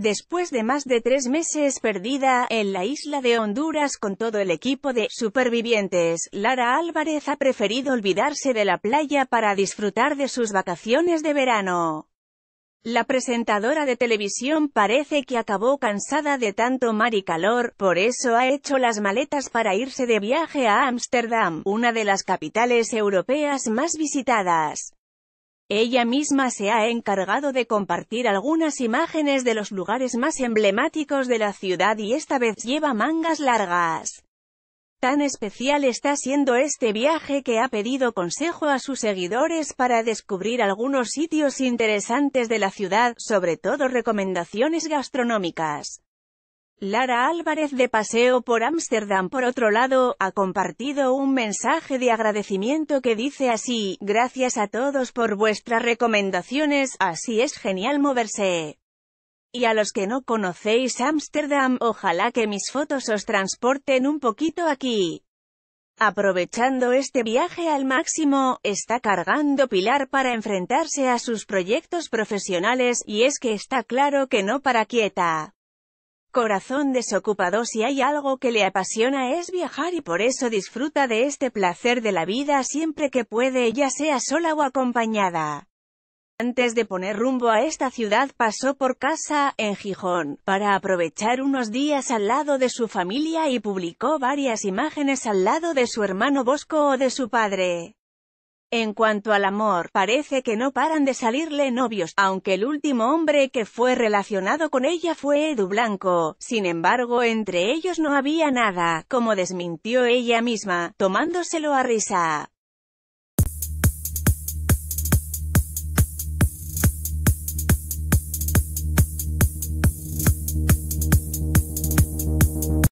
Después de más de tres meses perdida en la isla de Honduras con todo el equipo de supervivientes, Lara Álvarez ha preferido olvidarse de la playa para disfrutar de sus vacaciones de verano. La presentadora de televisión parece que acabó cansada de tanto mar y calor, por eso ha hecho las maletas para irse de viaje a Ámsterdam, una de las capitales europeas más visitadas. Ella misma se ha encargado de compartir algunas imágenes de los lugares más emblemáticos de la ciudad y esta vez lleva mangas largas. Tan especial está siendo este viaje que ha pedido consejo a sus seguidores para descubrir algunos sitios interesantes de la ciudad, sobre todo recomendaciones gastronómicas. Lara Álvarez de paseo por Ámsterdam por otro lado, ha compartido un mensaje de agradecimiento que dice así, gracias a todos por vuestras recomendaciones, así es genial moverse. Y a los que no conocéis Ámsterdam, ojalá que mis fotos os transporten un poquito aquí. Aprovechando este viaje al máximo, está cargando Pilar para enfrentarse a sus proyectos profesionales, y es que está claro que no para quieta corazón desocupado si hay algo que le apasiona es viajar y por eso disfruta de este placer de la vida siempre que puede ya sea sola o acompañada. Antes de poner rumbo a esta ciudad pasó por casa, en Gijón, para aprovechar unos días al lado de su familia y publicó varias imágenes al lado de su hermano Bosco o de su padre. En cuanto al amor, parece que no paran de salirle novios, aunque el último hombre que fue relacionado con ella fue Edu Blanco. Sin embargo, entre ellos no había nada, como desmintió ella misma, tomándoselo a risa.